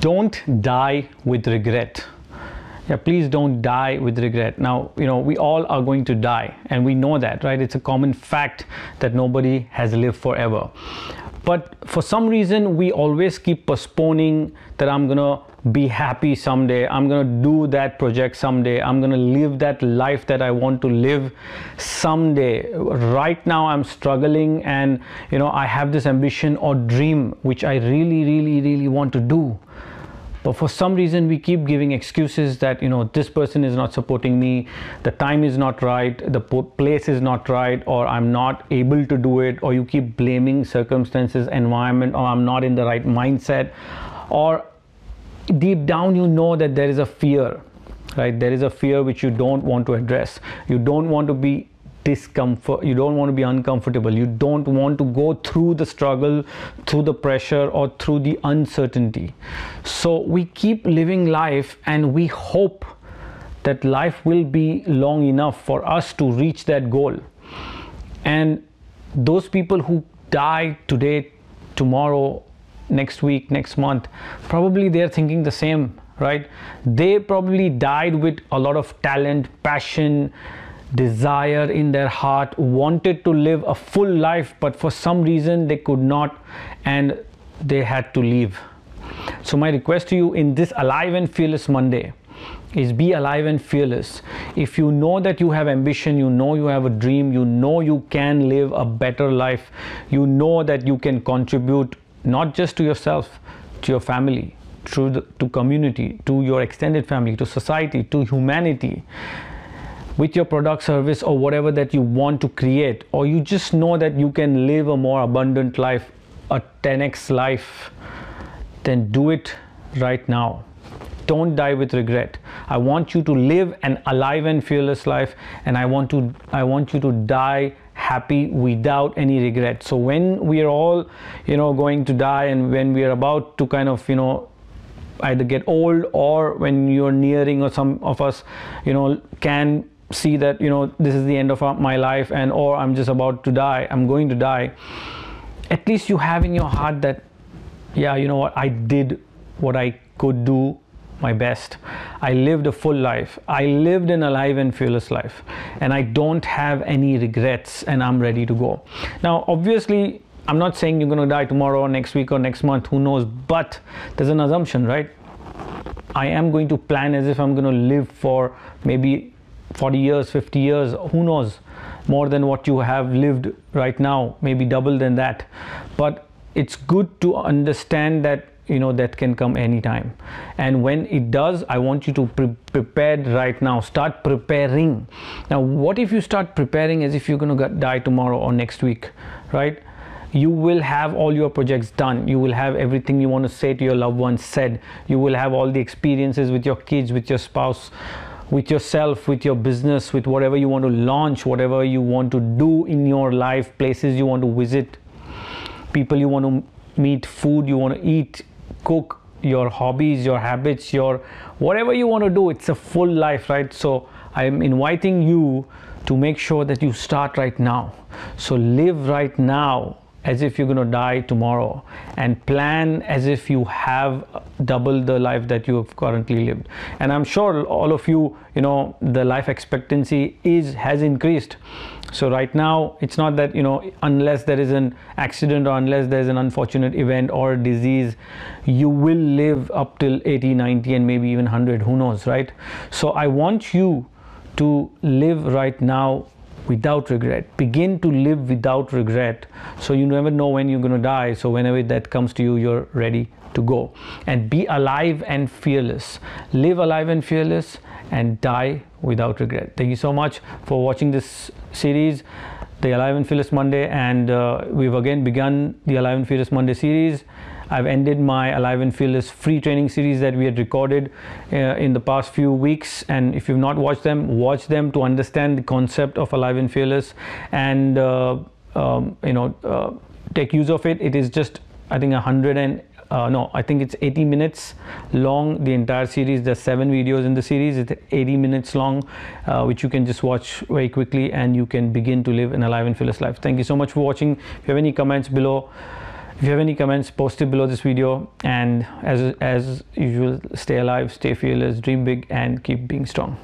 don't die with regret yeah please don't die with regret now you know we all are going to die and we know that right it's a common fact that nobody has lived forever but for some reason we always keep postponing that i'm gonna be happy someday i'm gonna do that project someday i'm gonna live that life that i want to live someday right now i'm struggling and you know i have this ambition or dream which i really really really want to do but for some reason we keep giving excuses that you know this person is not supporting me the time is not right the place is not right or i'm not able to do it or you keep blaming circumstances environment or i'm not in the right mindset or deep down you know that there is a fear right there is a fear which you don't want to address you don't want to be discomfort you don't want to be uncomfortable you don't want to go through the struggle through the pressure or through the uncertainty so we keep living life and we hope that life will be long enough for us to reach that goal and those people who die today tomorrow next week next month probably they're thinking the same right they probably died with a lot of talent passion desire in their heart, wanted to live a full life, but for some reason they could not and they had to leave. So, my request to you in this Alive and Fearless Monday is be alive and fearless. If you know that you have ambition, you know you have a dream, you know you can live a better life, you know that you can contribute not just to yourself, to your family, to, the, to community, to your extended family, to society, to humanity with your product service or whatever that you want to create or you just know that you can live a more abundant life a 10x life then do it right now don't die with regret i want you to live an alive and fearless life and i want to i want you to die happy without any regret so when we are all you know going to die and when we are about to kind of you know either get old or when you're nearing or some of us you know can see that you know this is the end of my life and or i'm just about to die i'm going to die at least you have in your heart that yeah you know what i did what i could do my best i lived a full life i lived an alive and fearless life and i don't have any regrets and i'm ready to go now obviously i'm not saying you're going to die tomorrow or next week or next month who knows but there's an assumption right i am going to plan as if i'm going to live for maybe 40 years 50 years who knows more than what you have lived right now maybe double than that but it's good to understand that you know that can come anytime and when it does i want you to prepare pre right now start preparing now what if you start preparing as if you're going to die tomorrow or next week right you will have all your projects done you will have everything you want to say to your loved ones said you will have all the experiences with your kids with your spouse with yourself, with your business, with whatever you want to launch, whatever you want to do in your life, places you want to visit, people you want to meet, food you want to eat, cook, your hobbies, your habits, your whatever you want to do. It's a full life, right? So I'm inviting you to make sure that you start right now. So live right now as if you're going to die tomorrow and plan as if you have double the life that you have currently lived and i'm sure all of you you know the life expectancy is has increased so right now it's not that you know unless there is an accident or unless there's an unfortunate event or disease you will live up till 80 90 and maybe even 100 who knows right so i want you to live right now without regret. Begin to live without regret. So you never know when you're going to die. So whenever that comes to you, you're ready to go. And be alive and fearless. Live alive and fearless and die without regret. Thank you so much for watching this series, The Alive and Fearless Monday. And uh, we've again begun the Alive and Fearless Monday series. I've ended my Alive and Fearless free training series that we had recorded uh, in the past few weeks. And if you've not watched them, watch them to understand the concept of Alive and Fearless and, uh, um, you know, uh, take use of it. It is just, I think, 100 and uh, no, I think it's 80 minutes long. The entire series, there's seven videos in the series. It's 80 minutes long, uh, which you can just watch very quickly and you can begin to live an alive and fearless life. Thank you so much for watching. If you have any comments below, if you have any comments post it below this video and as as usual stay alive stay fearless dream big and keep being strong